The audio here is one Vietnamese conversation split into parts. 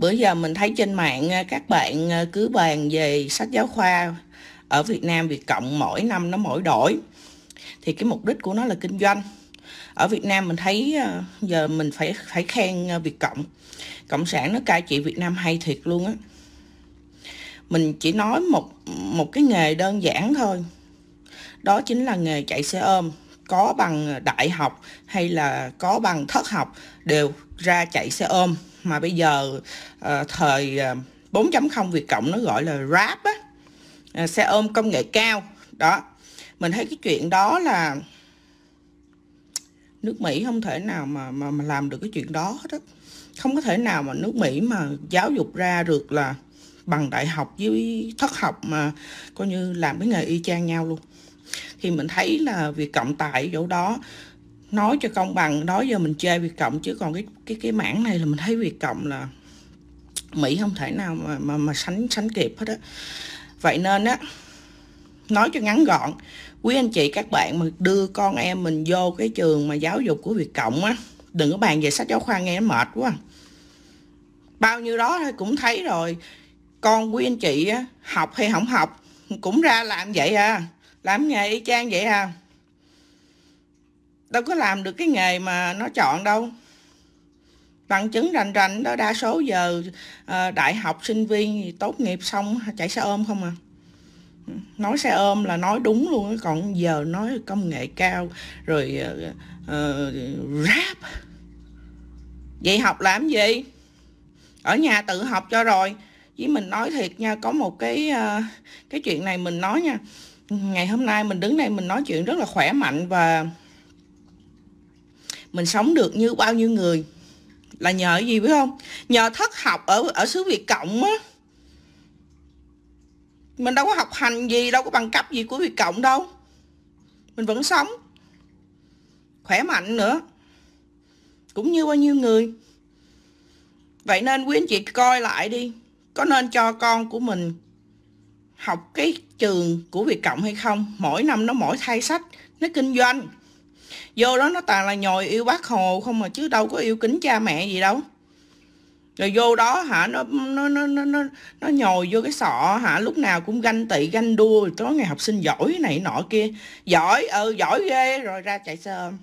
bữa giờ mình thấy trên mạng à, các bạn à, cứ bàn về sách giáo khoa ở Việt Nam Việt Cộng mỗi năm nó mỗi đổi thì cái mục đích của nó là kinh doanh ở Việt Nam mình thấy à, giờ mình phải phải khen Việt Cộng cộng sản nó cai trị Việt Nam hay thiệt luôn á mình chỉ nói một một cái nghề đơn giản thôi đó chính là nghề chạy xe ôm có bằng đại học hay là có bằng thất học đều ra chạy xe ôm mà bây giờ à, thời 4.0 ờ, Việt Cộng nó gọi là Grab á, à, xe ôm công nghệ cao. Đó, mình thấy cái chuyện đó là nước Mỹ không thể nào mà mà, mà làm được cái chuyện đó hết á. Không có thể nào mà nước Mỹ mà giáo dục ra được là bằng đại học với thất học mà coi như làm cái nghề y chang nhau luôn thì mình thấy là việc cộng tại chỗ đó nói cho công bằng đó giờ mình chơi việt cộng chứ còn cái cái cái mảng này là mình thấy việt cộng là mỹ không thể nào mà mà, mà sánh sánh kịp hết á vậy nên á nói cho ngắn gọn quý anh chị các bạn mà đưa con em mình vô cái trường mà giáo dục của việt cộng á đừng có bàn về sách giáo khoa nghe nó mệt quá bao nhiêu đó thôi cũng thấy rồi con quý anh chị á học hay không học cũng ra làm vậy à làm nghề y chang vậy à đâu có làm được cái nghề mà nó chọn đâu bằng chứng rành rành đó đa số giờ ờ, đại học sinh viên tốt nghiệp xong chạy xe ôm không à nói xe ôm là nói đúng luôn còn giờ nói công nghệ cao rồi uh, rap vậy học làm gì ở nhà tự học cho rồi với mình nói thiệt nha có một cái uh, cái chuyện này mình nói nha ngày hôm nay mình đứng đây mình nói chuyện rất là khỏe mạnh và mình sống được như bao nhiêu người là nhờ gì biết không nhờ thất học ở ở xứ việt cộng á mình đâu có học hành gì đâu có bằng cấp gì của việt cộng đâu mình vẫn sống khỏe mạnh nữa cũng như bao nhiêu người vậy nên quý anh chị coi lại đi có nên cho con của mình học cái trường của việt cộng hay không mỗi năm nó mỗi thay sách nó kinh doanh vô đó nó toàn là nhồi yêu bác hồ không mà chứ đâu có yêu kính cha mẹ gì đâu rồi vô đó hả nó nó nó nó nó, nó nhồi vô cái sọ hả lúc nào cũng ganh tị ganh đua tối ngày học sinh giỏi này nọ kia giỏi ừ giỏi ghê rồi ra chạy xe ôm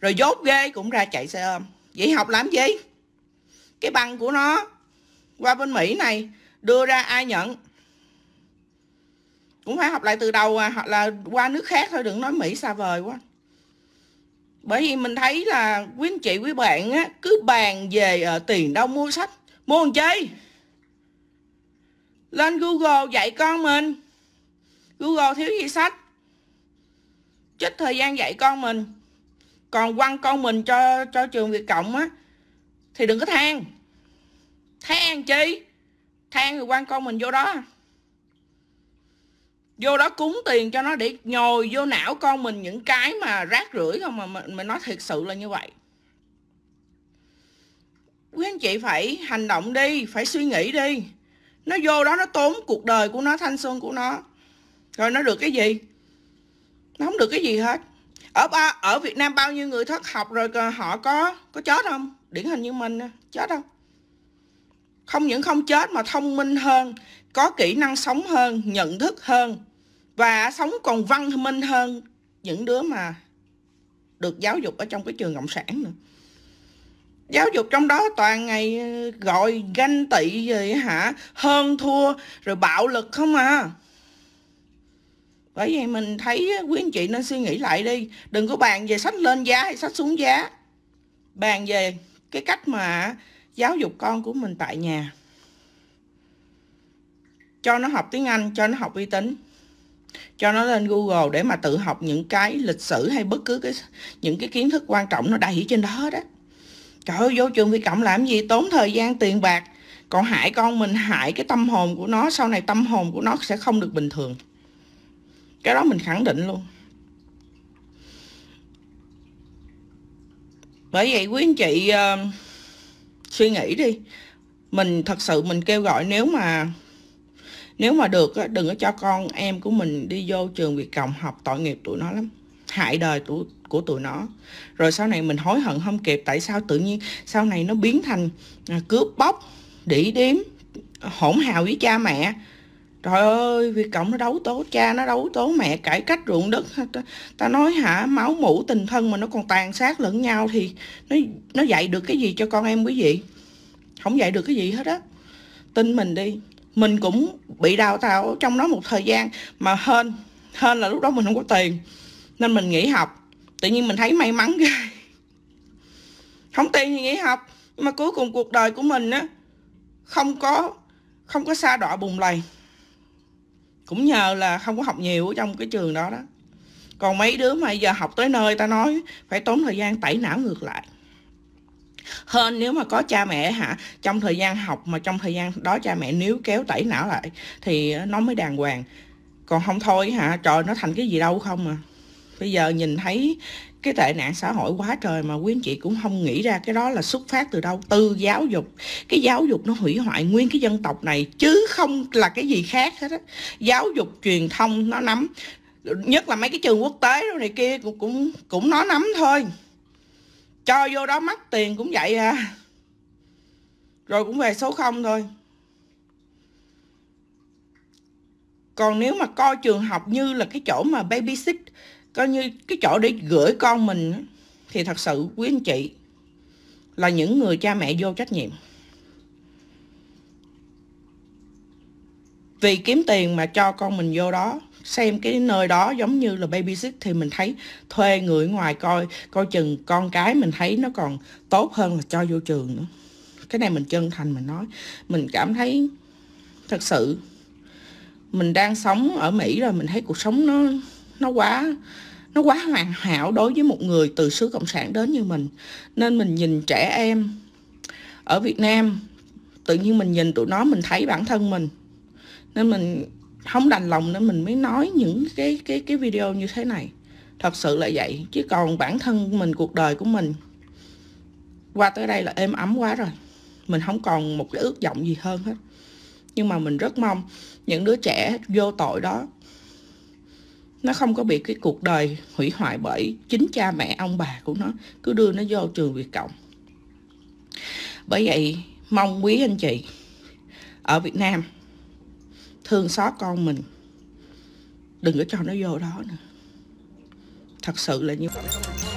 rồi dốt ghê cũng ra chạy xe ôm vậy học làm gì cái bằng của nó qua bên mỹ này đưa ra ai nhận cũng phải học lại từ đầu à, hoặc là qua nước khác thôi đừng nói mỹ xa vời quá bởi vì mình thấy là quý anh chị quý bạn á, cứ bàn về ở ờ, tiền đâu mua sách mua làm chi lên google dạy con mình google thiếu gì sách chích thời gian dạy con mình còn quăng con mình cho cho trường việt cộng á thì đừng có than than chi than thì quăng con mình vô đó vô đó cúng tiền cho nó để nhồi vô não con mình những cái mà rác rưởi không mà mình, mình nói thiệt sự là như vậy quý anh chị phải hành động đi phải suy nghĩ đi nó vô đó nó tốn cuộc đời của nó thanh xuân của nó rồi nó được cái gì nó không được cái gì hết ở ba ở Việt Nam bao nhiêu người thất học rồi họ có có chết không điển hình như mình chết không không những không chết mà thông minh hơn có kỹ năng sống hơn nhận thức hơn và sống còn văn minh hơn những đứa mà được giáo dục ở trong cái trường cộng sản nữa giáo dục trong đó toàn ngày ờ, gọi ganh tị gì hả hơn thua rồi bạo lực không à bởi vậy mình thấy quý anh chị nên suy nghĩ lại đi đừng có bàn về sách lên giá hay sách xuống giá bàn về cái cách mà giáo dục con của mình tại nhà cho nó học tiếng anh cho nó học uy tín cho nó lên Google để mà tự học những cái lịch sử hay bất cứ cái những cái kiến thức quan trọng nó đầy ở trên đó đó trời ơi vô trường phi cộng làm gì tốn thời gian tiền bạc còn hại con mình hại cái tâm hồn của nó sau này tâm hồn của nó sẽ không được bình thường cái đó mình khẳng định luôn bởi vậy quý anh chị uh, suy nghĩ đi mình thật sự mình kêu gọi nếu mà nếu mà được đừng có cho con em của mình đi vô trường Việt Cộng học tội nghiệp tụi nó lắm hại đời tụi, của tụi nó rồi sau này mình hối hận không kịp tại sao tự nhiên sau này nó biến thành à, cướp bóc đỉ đếm hỗn hào với cha mẹ trời ơi việt cộng nó đấu tố cha nó đấu tố mẹ cải cách ruộng đất ta, ta nói hả máu mũ tình thân mà nó còn tàn sát lẫn nhau thì nó nó dạy được cái gì cho con em quý vị không dạy được cái gì hết á tin mình đi mình cũng bị đào tạo trong đó một thời gian mà hơn hơn là lúc đó mình không có tiền nên mình nghỉ học tự nhiên mình thấy may mắn ghê không tiền thì nghỉ học nhưng mà cuối cùng cuộc đời của mình á không có không có xa đọa bùng lầy cũng nhờ là không có học nhiều ở trong cái trường đó đó còn mấy đứa mà giờ học tới nơi ta nói phải tốn thời gian tẩy não ngược lại hơn nếu mà có cha mẹ hả trong thời gian học mà trong thời gian đó cha mẹ nếu kéo tẩy não lại thì nó mới đàng hoàng còn không thôi hả trời nó thành cái gì đâu không à bây giờ nhìn thấy cái tệ nạn xã hội quá trời mà quý anh chị cũng không nghĩ ra cái đó là xuất phát từ đâu từ giáo dục cái giáo dục nó hủy hoại nguyên cái dân tộc này chứ không là cái gì khác hết á giáo dục truyền thông nó nắm nhất là mấy cái trường quốc tế đâu này kia cũng cũng cũng nó nắm thôi cho vô đó mất tiền cũng vậy à rồi cũng về số 0 thôi còn nếu mà coi trường học như là cái chỗ mà baby sit coi như cái chỗ để gửi con mình thì thật sự quý anh chị là những người cha mẹ vô trách nhiệm vì kiếm tiền mà cho con mình vô đó xem cái nơi đó giống như là babysit thì mình thấy thuê người ngoài coi coi chừng con cái mình thấy nó còn tốt hơn là cho vô trường nữa cái này mình chân thành mình nói mình cảm thấy thật sự mình đang sống ở Mỹ rồi mình thấy cuộc sống nó nó quá nó quá hoàn hảo đối với một người từ xứ cộng sản đến như mình nên mình nhìn trẻ em ở Việt Nam tự nhiên mình nhìn tụi nó mình thấy bản thân mình nên mình không đành lòng nên mình mới nói những cái cái cái video như thế này thật sự là vậy chứ còn bản thân mình cuộc đời của mình qua tới đây là êm ấm quá rồi mình không còn một cái ước vọng gì hơn hết nhưng mà mình rất mong những đứa trẻ vô tội đó nó không có bị cái cuộc đời hủy hoại bởi chính cha mẹ ông bà của nó cứ đưa nó vô trường việt cộng bởi vậy mong quý anh chị ở việt nam thương xót con mình đừng có cho nó vô đó nữa thật sự là như vậy